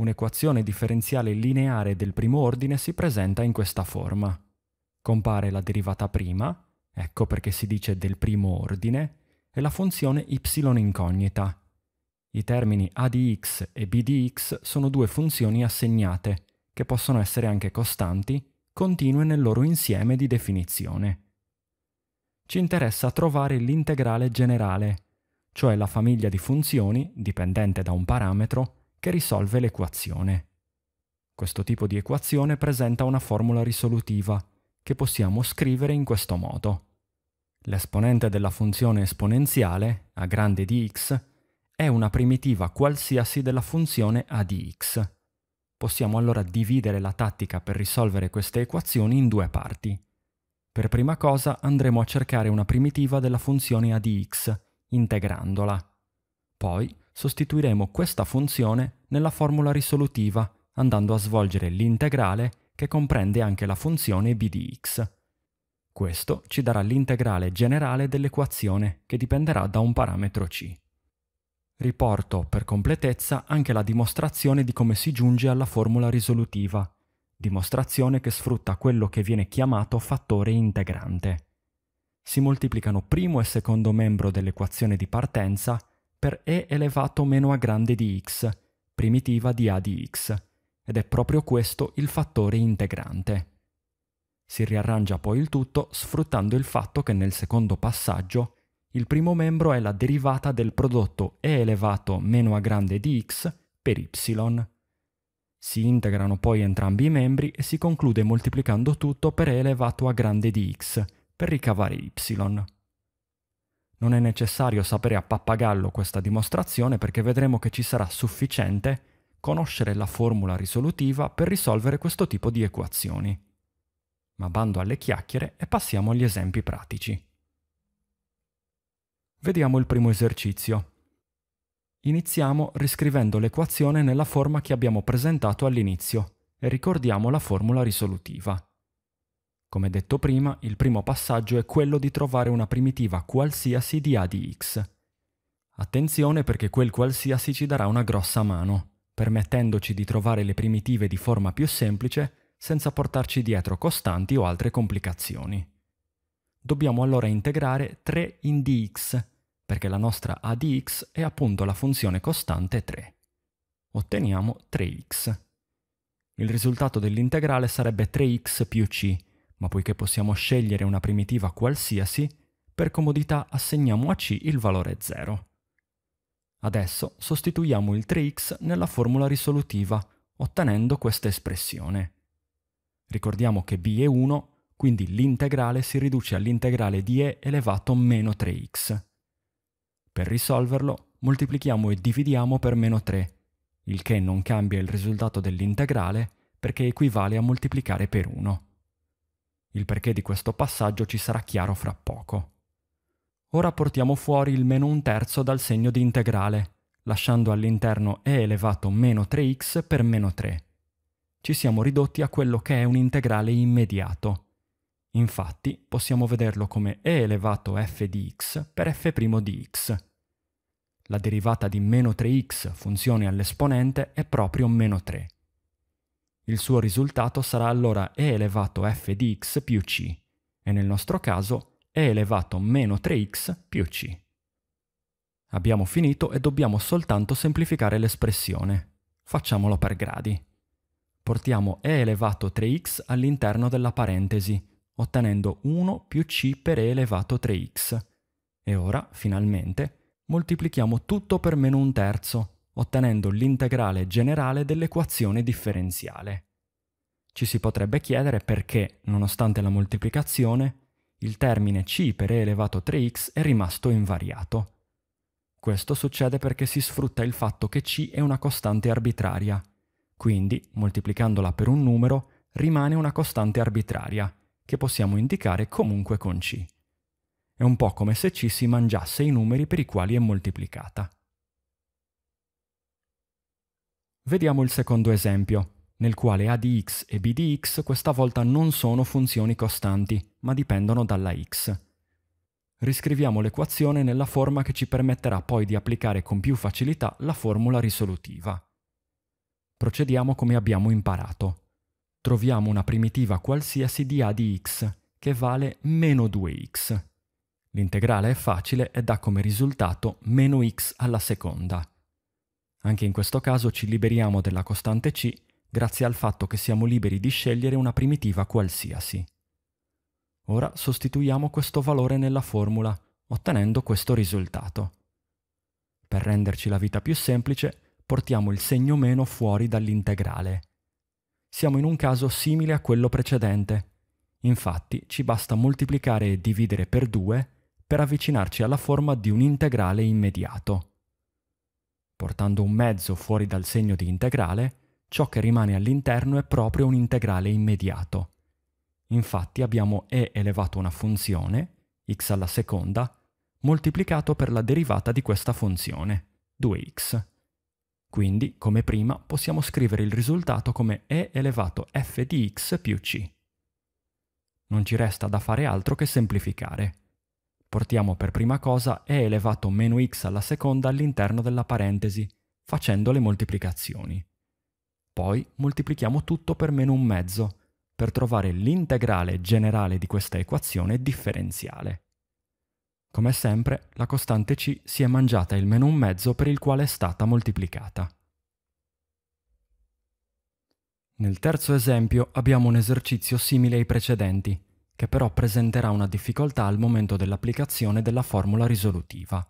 Un'equazione differenziale lineare del primo ordine si presenta in questa forma. Compare la derivata prima, ecco perché si dice del primo ordine, e la funzione y incognita. I termini a di x e b di x sono due funzioni assegnate, che possono essere anche costanti, continue nel loro insieme di definizione. Ci interessa trovare l'integrale generale, cioè la famiglia di funzioni, dipendente da un parametro, che risolve l'equazione. Questo tipo di equazione presenta una formula risolutiva, che possiamo scrivere in questo modo. L'esponente della funzione esponenziale, a grande di x, è una primitiva qualsiasi della funzione a di x. Possiamo allora dividere la tattica per risolvere queste equazioni in due parti. Per prima cosa andremo a cercare una primitiva della funzione a di x, integrandola. Poi sostituiremo questa funzione nella formula risolutiva andando a svolgere l'integrale che comprende anche la funzione b di x. Questo ci darà l'integrale generale dell'equazione che dipenderà da un parametro c. Riporto per completezza anche la dimostrazione di come si giunge alla formula risolutiva, dimostrazione che sfrutta quello che viene chiamato fattore integrante. Si moltiplicano primo e secondo membro dell'equazione di partenza per e elevato meno a grande di x, primitiva di a di x, ed è proprio questo il fattore integrante. Si riarrangia poi il tutto sfruttando il fatto che nel secondo passaggio il primo membro è la derivata del prodotto e elevato meno a grande di x per y. Si integrano poi entrambi i membri e si conclude moltiplicando tutto per e elevato a grande di x per ricavare y. Non è necessario sapere a pappagallo questa dimostrazione perché vedremo che ci sarà sufficiente conoscere la formula risolutiva per risolvere questo tipo di equazioni. Ma bando alle chiacchiere e passiamo agli esempi pratici. Vediamo il primo esercizio. Iniziamo riscrivendo l'equazione nella forma che abbiamo presentato all'inizio e ricordiamo la formula risolutiva. Come detto prima, il primo passaggio è quello di trovare una primitiva qualsiasi di A di x. Attenzione perché quel qualsiasi ci darà una grossa mano, permettendoci di trovare le primitive di forma più semplice senza portarci dietro costanti o altre complicazioni. Dobbiamo allora integrare 3 in dx, perché la nostra A di x è appunto la funzione costante 3. Otteniamo 3x. Il risultato dell'integrale sarebbe 3x più c, ma poiché possiamo scegliere una primitiva qualsiasi, per comodità assegniamo a C il valore 0. Adesso sostituiamo il 3x nella formula risolutiva, ottenendo questa espressione. Ricordiamo che b è 1, quindi l'integrale si riduce all'integrale di e elevato meno 3x. Per risolverlo, moltiplichiamo e dividiamo per meno 3, il che non cambia il risultato dell'integrale perché equivale a moltiplicare per 1. Il perché di questo passaggio ci sarà chiaro fra poco. Ora portiamo fuori il meno un terzo dal segno di integrale, lasciando all'interno e elevato meno 3x per meno 3. Ci siamo ridotti a quello che è un integrale immediato. Infatti possiamo vederlo come e elevato f di x per f' di x. La derivata di meno 3x funzione all'esponente è proprio meno 3. Il suo risultato sarà allora e elevato f di x più c, e nel nostro caso e elevato meno 3x più c. Abbiamo finito e dobbiamo soltanto semplificare l'espressione. Facciamolo per gradi. Portiamo e elevato 3x all'interno della parentesi, ottenendo 1 più c per e elevato 3x. E ora, finalmente, moltiplichiamo tutto per meno un terzo, ottenendo l'integrale generale dell'equazione differenziale. Ci si potrebbe chiedere perché, nonostante la moltiplicazione, il termine c per e elevato 3x è rimasto invariato. Questo succede perché si sfrutta il fatto che c è una costante arbitraria, quindi, moltiplicandola per un numero, rimane una costante arbitraria, che possiamo indicare comunque con c. È un po' come se c si mangiasse i numeri per i quali è moltiplicata. Vediamo il secondo esempio, nel quale a di x e b di x questa volta non sono funzioni costanti, ma dipendono dalla x. Riscriviamo l'equazione nella forma che ci permetterà poi di applicare con più facilità la formula risolutiva. Procediamo come abbiamo imparato. Troviamo una primitiva qualsiasi di a di x, che vale meno 2x. L'integrale è facile e dà come risultato meno x alla seconda. Anche in questo caso ci liberiamo della costante c grazie al fatto che siamo liberi di scegliere una primitiva qualsiasi. Ora sostituiamo questo valore nella formula, ottenendo questo risultato. Per renderci la vita più semplice, portiamo il segno meno fuori dall'integrale. Siamo in un caso simile a quello precedente. Infatti ci basta moltiplicare e dividere per 2 per avvicinarci alla forma di un integrale immediato. Portando un mezzo fuori dal segno di integrale, ciò che rimane all'interno è proprio un integrale immediato. Infatti abbiamo e elevato una funzione, x alla seconda, moltiplicato per la derivata di questa funzione, 2x. Quindi, come prima, possiamo scrivere il risultato come e elevato f di x più c. Non ci resta da fare altro che semplificare. Portiamo per prima cosa e elevato meno x alla seconda all'interno della parentesi, facendo le moltiplicazioni. Poi moltiplichiamo tutto per meno un mezzo, per trovare l'integrale generale di questa equazione differenziale. Come sempre, la costante c si è mangiata il meno un mezzo per il quale è stata moltiplicata. Nel terzo esempio abbiamo un esercizio simile ai precedenti, che però presenterà una difficoltà al momento dell'applicazione della formula risolutiva.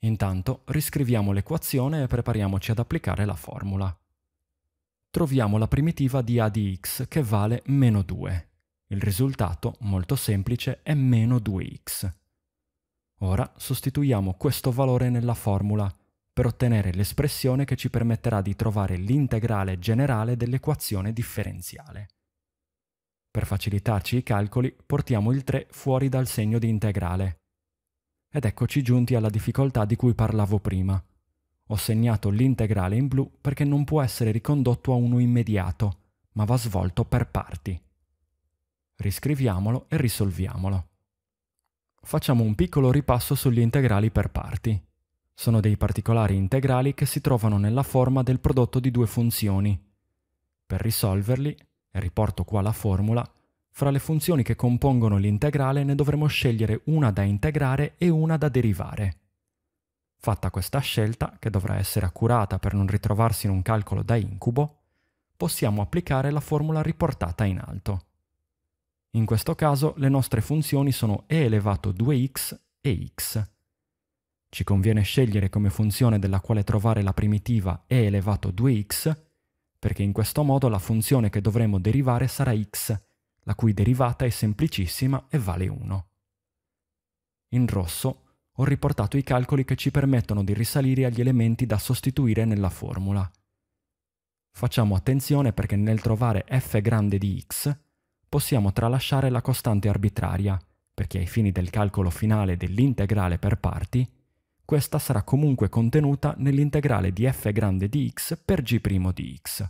Intanto riscriviamo l'equazione e prepariamoci ad applicare la formula. Troviamo la primitiva di a di x che vale meno 2. Il risultato, molto semplice, è meno 2x. Ora sostituiamo questo valore nella formula per ottenere l'espressione che ci permetterà di trovare l'integrale generale dell'equazione differenziale. Per facilitarci i calcoli, portiamo il 3 fuori dal segno di integrale. Ed eccoci giunti alla difficoltà di cui parlavo prima. Ho segnato l'integrale in blu perché non può essere ricondotto a uno immediato, ma va svolto per parti. Riscriviamolo e risolviamolo. Facciamo un piccolo ripasso sugli integrali per parti. Sono dei particolari integrali che si trovano nella forma del prodotto di due funzioni. Per risolverli riporto qua la formula, fra le funzioni che compongono l'integrale ne dovremo scegliere una da integrare e una da derivare. Fatta questa scelta, che dovrà essere accurata per non ritrovarsi in un calcolo da incubo, possiamo applicare la formula riportata in alto. In questo caso le nostre funzioni sono e elevato 2x e x. Ci conviene scegliere come funzione della quale trovare la primitiva e elevato 2x perché in questo modo la funzione che dovremo derivare sarà x, la cui derivata è semplicissima e vale 1. In rosso ho riportato i calcoli che ci permettono di risalire agli elementi da sostituire nella formula. Facciamo attenzione perché nel trovare f grande di x possiamo tralasciare la costante arbitraria, perché ai fini del calcolo finale dell'integrale per parti questa sarà comunque contenuta nell'integrale di f grande di x per g' di x.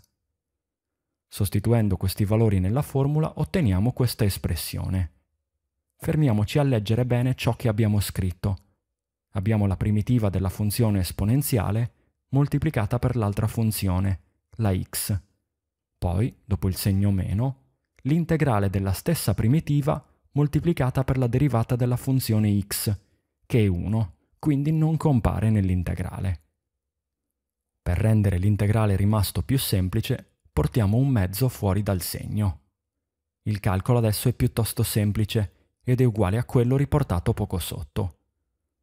Sostituendo questi valori nella formula otteniamo questa espressione. Fermiamoci a leggere bene ciò che abbiamo scritto. Abbiamo la primitiva della funzione esponenziale moltiplicata per l'altra funzione, la x. Poi, dopo il segno meno, l'integrale della stessa primitiva moltiplicata per la derivata della funzione x, che è 1 quindi non compare nell'integrale. Per rendere l'integrale rimasto più semplice, portiamo un mezzo fuori dal segno. Il calcolo adesso è piuttosto semplice ed è uguale a quello riportato poco sotto.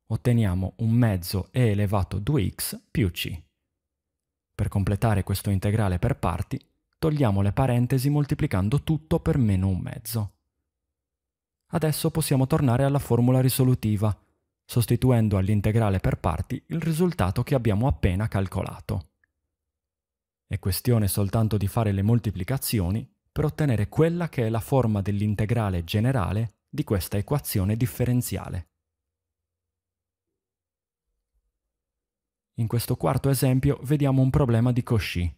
Otteniamo un mezzo e elevato 2x più c. Per completare questo integrale per parti, togliamo le parentesi moltiplicando tutto per meno un mezzo. Adesso possiamo tornare alla formula risolutiva sostituendo all'integrale per parti il risultato che abbiamo appena calcolato. È questione soltanto di fare le moltiplicazioni per ottenere quella che è la forma dell'integrale generale di questa equazione differenziale. In questo quarto esempio vediamo un problema di Cauchy.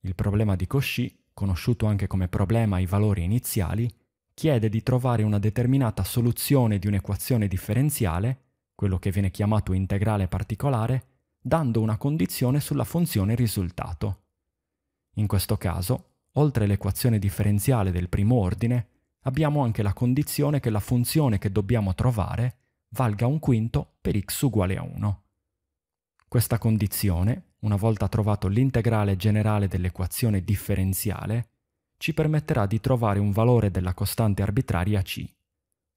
Il problema di Cauchy, conosciuto anche come problema ai valori iniziali, chiede di trovare una determinata soluzione di un'equazione differenziale quello che viene chiamato integrale particolare, dando una condizione sulla funzione risultato. In questo caso, oltre l'equazione differenziale del primo ordine, abbiamo anche la condizione che la funzione che dobbiamo trovare valga un quinto per x uguale a 1. Questa condizione, una volta trovato l'integrale generale dell'equazione differenziale, ci permetterà di trovare un valore della costante arbitraria c.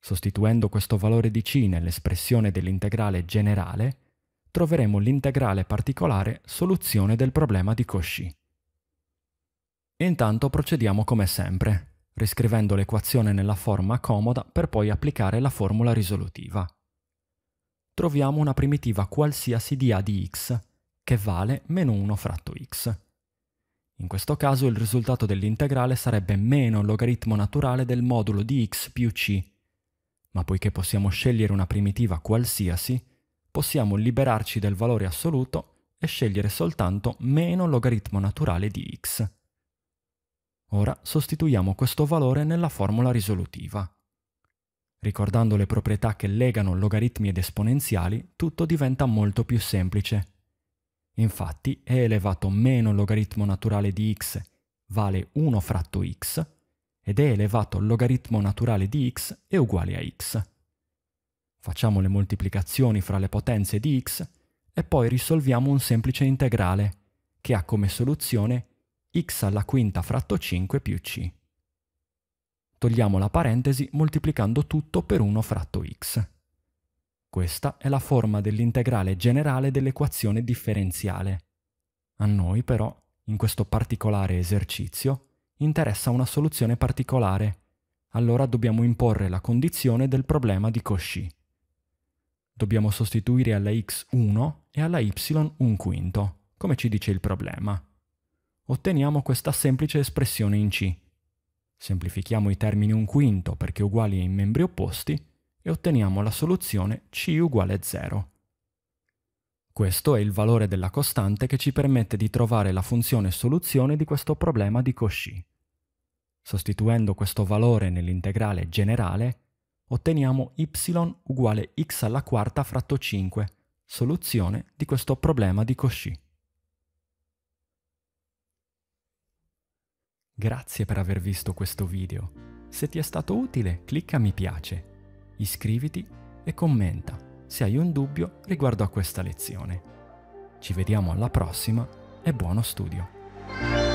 Sostituendo questo valore di c nell'espressione dell'integrale generale, troveremo l'integrale particolare soluzione del problema di Cauchy. Intanto procediamo come sempre, riscrivendo l'equazione nella forma comoda per poi applicare la formula risolutiva. Troviamo una primitiva qualsiasi di a di x, che vale meno 1 fratto x. In questo caso il risultato dell'integrale sarebbe meno il logaritmo naturale del modulo di x più c ma poiché possiamo scegliere una primitiva qualsiasi, possiamo liberarci del valore assoluto e scegliere soltanto meno logaritmo naturale di x. Ora sostituiamo questo valore nella formula risolutiva. Ricordando le proprietà che legano logaritmi ed esponenziali, tutto diventa molto più semplice. Infatti e elevato meno logaritmo naturale di x vale 1 fratto x, ed è elevato al logaritmo naturale di x è uguale a x. Facciamo le moltiplicazioni fra le potenze di x e poi risolviamo un semplice integrale, che ha come soluzione x alla quinta fratto 5 più c. Togliamo la parentesi moltiplicando tutto per 1 fratto x. Questa è la forma dell'integrale generale dell'equazione differenziale. A noi però, in questo particolare esercizio, interessa una soluzione particolare. Allora dobbiamo imporre la condizione del problema di Cauchy. Dobbiamo sostituire alla x 1 e alla y un quinto, come ci dice il problema. Otteniamo questa semplice espressione in C. Semplifichiamo i termini un quinto perché uguali ai membri opposti e otteniamo la soluzione C uguale 0. Questo è il valore della costante che ci permette di trovare la funzione soluzione di questo problema di Cauchy. Sostituendo questo valore nell'integrale generale, otteniamo y uguale x alla quarta fratto 5, soluzione di questo problema di Cauchy. Grazie per aver visto questo video. Se ti è stato utile, clicca mi piace, iscriviti e commenta se hai un dubbio riguardo a questa lezione. Ci vediamo alla prossima e buono studio!